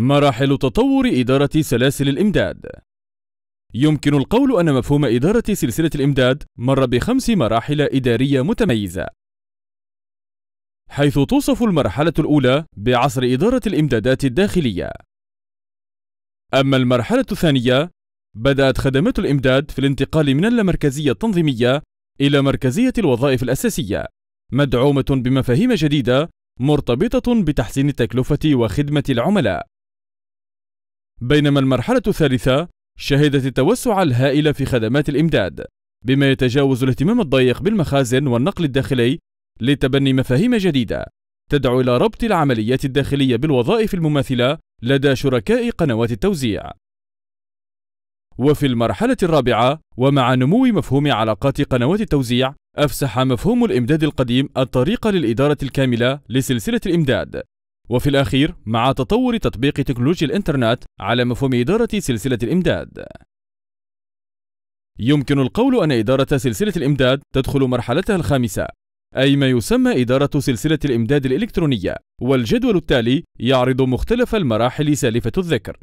مراحل تطور إدارة سلاسل الإمداد يمكن القول أن مفهوم إدارة سلسلة الإمداد مر بخمس مراحل إدارية متميزة حيث توصف المرحلة الأولى بعصر إدارة الإمدادات الداخلية أما المرحلة الثانية بدأت خدمات الإمداد في الانتقال من اللامركزية التنظيمية إلى مركزية الوظائف الأساسية مدعومة بمفاهيم جديدة مرتبطة بتحسين التكلفة وخدمة العملاء بينما المرحلة الثالثة شهدت التوسع الهائل في خدمات الإمداد بما يتجاوز الاهتمام الضيق بالمخازن والنقل الداخلي لتبني مفاهيم جديدة تدعو إلى ربط العمليات الداخلية بالوظائف المماثلة لدى شركاء قنوات التوزيع. وفي المرحلة الرابعة ومع نمو مفهوم علاقات قنوات التوزيع أفسح مفهوم الإمداد القديم الطريق للإدارة الكاملة لسلسلة الإمداد وفي الأخير مع تطور تطبيق تكنولوجيا الإنترنت على مفهوم إدارة سلسلة الإمداد يمكن القول أن إدارة سلسلة الإمداد تدخل مرحلتها الخامسة أي ما يسمى إدارة سلسلة الإمداد الإلكترونية والجدول التالي يعرض مختلف المراحل سالفة الذكر